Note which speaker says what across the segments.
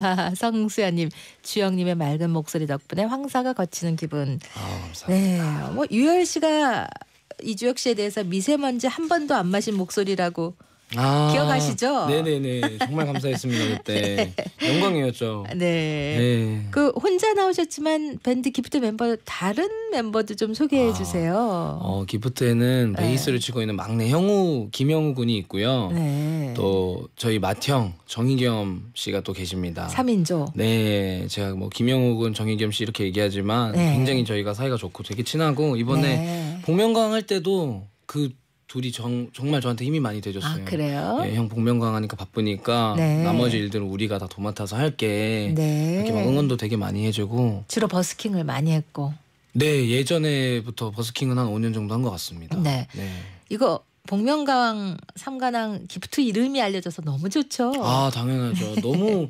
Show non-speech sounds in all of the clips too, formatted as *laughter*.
Speaker 1: 아, *laughs* 성수연님, 주영님의 맑은 목소리 덕분에 황사가 거치는 기분. 아, 감사합니다.
Speaker 2: 네,
Speaker 1: 뭐 유열 씨가 이주혁 씨에 대해서 미세먼지 한 번도 안 마신 목소리라고
Speaker 2: 아, 기억하시죠? 네네네 정말 감사했습니다 그때
Speaker 1: *laughs* 네. 영광이었죠. 네. 네. 그 혼자 나오셨지만 밴드 기프트 멤버 다른 멤버도 좀 소개해 아. 주세요. 아,
Speaker 2: 어 기프트에는 네. 베이스를 치고 있는 막내 형우 김영우 군이 있고요. 네. 또 저희 맏형 정희겸 씨가 또 계십니다. 3인조. 네 제가 뭐 김영우 군 정희겸 씨 이렇게 얘기하지만 네. 굉장히 저희가 사이가 좋고 되게 친하고 이번에 네. 복면가왕 할 때도 그 둘이 정, 정말 저한테 힘이 많이 되줬어요. 아,
Speaker 1: 그래요? 예,
Speaker 2: 형복면가 하니까 바쁘니까 네. 나머지 일들은 우리가 다 도맡아서 할게. 네. 이렇게 막 응원도 되게 많이 해주고.
Speaker 1: 주로 버스킹을 많이 했고.
Speaker 2: 네, 예전에부터 버스킹은 한 5년 정도 한 것 같습니다.
Speaker 1: 네. 네. 이거 복면가 삼관왕 기프트 이름이 알려져서 너무 좋죠. 아, 당연하죠. *laughs* 네.
Speaker 2: 너무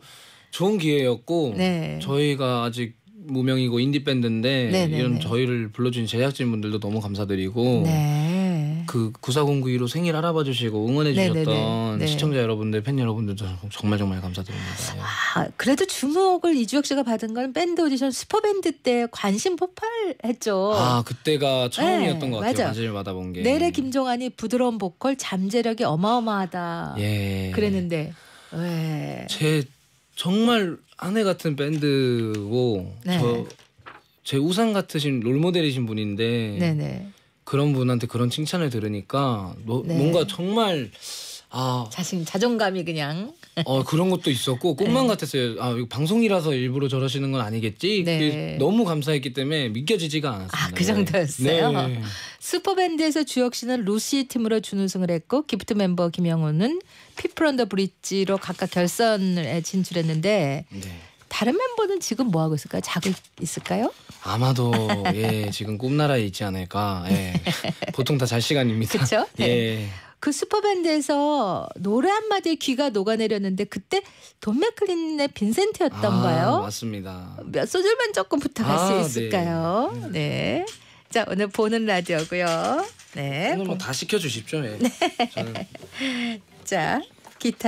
Speaker 2: 좋은 기회였고 네. 저희가 아직 무명이고 인디 밴드인데 네, 이런 저희를 불러준 제작진분들도 너무 감사드리고. 네. 그 9409로 생일 알아봐주시고 응원해 네, 네, 네. 주셨던 네네네. 시청자 여러분들, 팬 여러분들도 정말 정말 감사드립니다. 예.
Speaker 1: 아, 그래도 주목을 이주혁 씨가 받은 건 밴드 오디션 슈퍼밴드 때 관심 폭발했죠. 아, 그때가 처음이었던 네, 것 같아요. 관심을 받아본 게. 내래 김종환이 부드러운 보컬, 잠재력이 어마어마하다. 예. 그랬는데. 예.
Speaker 2: 제 정말 아내 같은 밴드고 네. 저제 우상 같으신 롤모델이신 분인데 네네. 그런 분한테 그런 칭찬을 들으니까 너, 네. 뭔가 정말 아
Speaker 1: 자신 자존감이 그냥
Speaker 2: 어 그런 것도 있었고 꿈만 네. 같았어요. 아 이거 방송이라서 일부러 저러시는 건 아니겠지. 네. 너무 감사했기 때문에 믿겨지지가 않았습니다. 아그 정도였어요. 네.
Speaker 1: 슈퍼밴드에서 주혁 씨는 루시 팀으로 준우승을 했고 기프트 멤버 김영호는 피플 언더 브릿지로 각각 결선에 진출했는데
Speaker 2: 네. 다른 멤버는 지금 뭐 하고 있을까요? 자고 있을까요? 아마도 *laughs* 예 지금 꿈나라에 있지 않을까. 예. *laughs* 보통 다 잘 시간입니다. 그렇죠. *laughs* 예. 네. 그
Speaker 1: 슈퍼밴드에서 노래 한마디에 귀가 녹아내렸는데 그때 돈 맥클린의 빈센트였던가요? 아,
Speaker 2: 맞습니다.
Speaker 1: 몇 소절만 조금 부탁할 아, 수 네. 있을까요? 네. 네. 자 오늘 보는 라디오고요.
Speaker 2: 네. 오늘 뭐 다 시켜 주십시오. 예. 네. 저는...
Speaker 1: 자 기타.